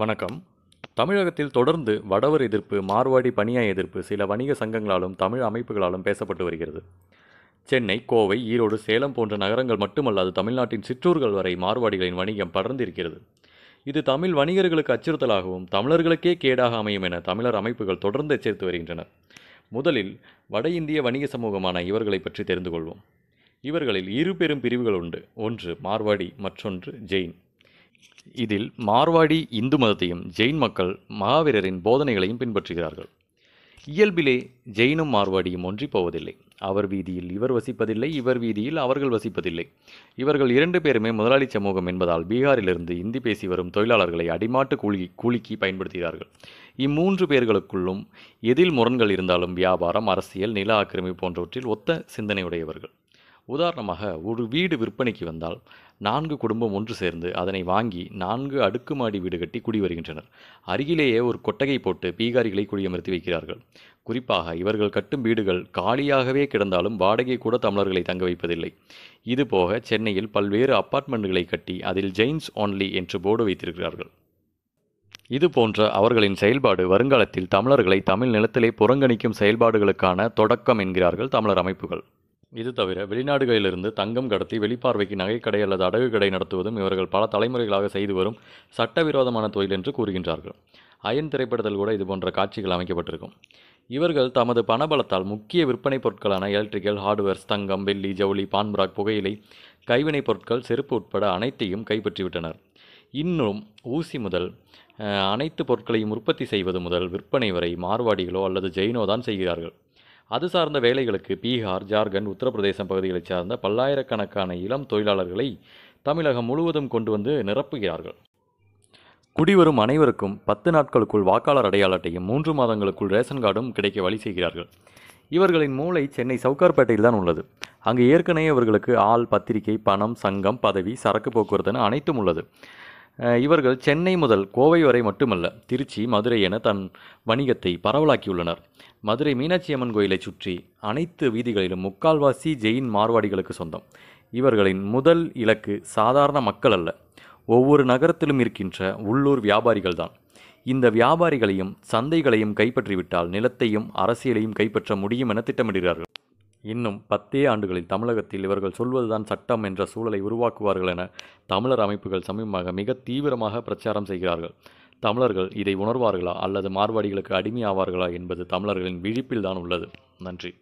வணக்கம் தமிழகத்தில் தொடர்ந்து வடவர் எதிர்ப்பு மார்வாடி பணியாய் எதிர்ப்பு சில வணிக சங்கங்களாலும் தமிழ் அமைப்புகளாலும் பேசப்பட்டு வருகிறது சென்னை கோவை ஈரோடு சேலம் போன்ற நகரங்கள் மட்டுமல்லாது தமிழ்நாட்டின் சிற்றூர்கள் வரை மார்வாடிகளின் வணிகம் படர்ந்திருக்கிறது இது தமிழ் வணிகர்களுக்கு அச்சுறுத்தலாகவும் தமிழர்களுக்கே கேடாக அமையும் என தமிழர் அமைப்புகள் தொடர்ந்து எச்சரித்து வருகின்றன முதலில் வட இந்திய வணிக சமூகமான இவர்களை பற்றி தெரிந்து கொள்வோம் இவர்களில் இரு பெரும் பிரிவுகள் உண்டு ஒன்று மார்வாடி மற்றொன்று ஜெயின் இதில் மார்வாடி இந்து மதத்தையும் ஜெயின் மக்கள் மகாவீரரின் போதனைகளையும் பின்பற்றுகிறார்கள் இயல்பிலே ஜெயினும் மார்வாடியும் ஒன்றி போவதில்லை அவர் வீதியில் இவர் வசிப்பதில்லை இவர் வீதியில் அவர்கள் வசிப்பதில்லை இவர்கள் இரண்டு பேருமே முதலாளி சமூகம் என்பதால் பீகாரிலிருந்து இந்தி பேசி வரும் தொழிலாளர்களை அடிமாட்டு கூலி கூலிக்கு பயன்படுத்துகிறார்கள் இம்மூன்று பேர்களுக்குள்ளும் எதில் முரண்கள் இருந்தாலும் வியாபாரம் அரசியல் நில ஆக்கிரமிப்பு போன்றவற்றில் ஒத்த சிந்தனையுடையவர்கள் உதாரணமாக ஒரு வீடு விற்பனைக்கு வந்தால் நான்கு குடும்பம் ஒன்று சேர்ந்து அதனை வாங்கி நான்கு அடுக்குமாடி வீடு கட்டி குடி வருகின்றனர் அருகிலேயே ஒரு கொட்டகை போட்டு பீகாரிகளை குடியமர்த்தி வைக்கிறார்கள் குறிப்பாக இவர்கள் கட்டும் வீடுகள் காலியாகவே கிடந்தாலும் வாடகை கூட தமிழர்களை தங்க வைப்பதில்லை இதுபோக சென்னையில் பல்வேறு அப்பார்ட்மெண்ட்டுகளை கட்டி அதில் ஜெயின்ஸ் ஒன்லி என்று போர்டு வைத்திருக்கிறார்கள் இது போன்ற அவர்களின் செயல்பாடு வருங்காலத்தில் தமிழர்களை தமிழ் நிலத்திலே புறங்கணிக்கும் செயல்பாடுகளுக்கான தொடக்கம் என்கிறார்கள் தமிழர் அமைப்புகள் இது தவிர வெளிநாடுகளிலிருந்து தங்கம் கடத்தி வெளிப்பார்வைக்கு நகைக்கடை அல்லது அடகு கடை நடத்துவதும் இவர்கள் பல தலைமுறைகளாக செய்து வரும் சட்டவிரோதமான தொழில் என்று கூறுகின்றார்கள் அயன் திரைப்படத்தில் கூட இது போன்ற காட்சிகள் அமைக்கப்பட்டிருக்கும் இவர்கள் தமது பணபலத்தால் முக்கிய விற்பனை பொருட்களான எலக்ட்ரிக்கல் ஹார்ட்வேர்ஸ் தங்கம் வெள்ளி ஜவுளி பான்புராக் புகையிலை கைவினைப் பொருட்கள் செருப்பு உட்பட அனைத்தையும் கைப்பற்றிவிட்டனர் இன்னும் ஊசி முதல் அனைத்து பொருட்களையும் உற்பத்தி செய்வது முதல் விற்பனை வரை மார்வாடிகளோ அல்லது ஜெயினோ தான் செய்கிறார்கள் அது சார்ந்த வேலைகளுக்கு பீகார் ஜார்க்கண்ட் உத்தரப்பிரதேசம் பகுதிகளைச் சார்ந்த பல்லாயிரக்கணக்கான இளம் தொழிலாளர்களை தமிழகம் முழுவதும் கொண்டு வந்து நிரப்புகிறார்கள் குடிவரும் அனைவருக்கும் பத்து நாட்களுக்குள் வாக்காளர் அடையாள அட்டையும் மூன்று மாதங்களுக்குள் ரேஷன் கார்டும் கிடைக்க வழி செய்கிறார்கள் இவர்களின் மூளை சென்னை சவுக்கார்பேட்டையில் தான் உள்ளது அங்கு ஏற்கனவே இவர்களுக்கு ஆள் பத்திரிகை பணம் சங்கம் பதவி சரக்கு போக்குவரத்துன்னு அனைத்தும் உள்ளது இவர்கள் சென்னை முதல் கோவை வரை மட்டுமல்ல திருச்சி மதுரை என தன் வணிகத்தை பரவலாக்கியுள்ளனர் மதுரை மீனாட்சி அம்மன் கோயிலை சுற்றி அனைத்து வீதிகளிலும் முக்கால்வாசி ஜெயின் மார்வாடிகளுக்கு சொந்தம் இவர்களின் முதல் இலக்கு சாதாரண மக்கள் அல்ல ஒவ்வொரு நகரத்திலும் இருக்கின்ற உள்ளூர் வியாபாரிகள்தான் இந்த வியாபாரிகளையும் சந்தைகளையும் கைப்பற்றிவிட்டால் நிலத்தையும் அரசியலையும் கைப்பற்ற முடியும் என திட்டமிடுகிறார்கள் இன்னும் பத்தே ஆண்டுகளில் தமிழகத்தில் இவர்கள் சொல்வதுதான் சட்டம் என்ற சூழலை உருவாக்குவார்கள் என தமிழர் அமைப்புகள் சமீபமாக மிக தீவிரமாக பிரச்சாரம் செய்கிறார்கள் தமிழர்கள் இதை உணர்வார்களா அல்லது மார்வாடிகளுக்கு அடிமையாவார்களா என்பது தமிழர்களின் விழிப்பில்தான் உள்ளது நன்றி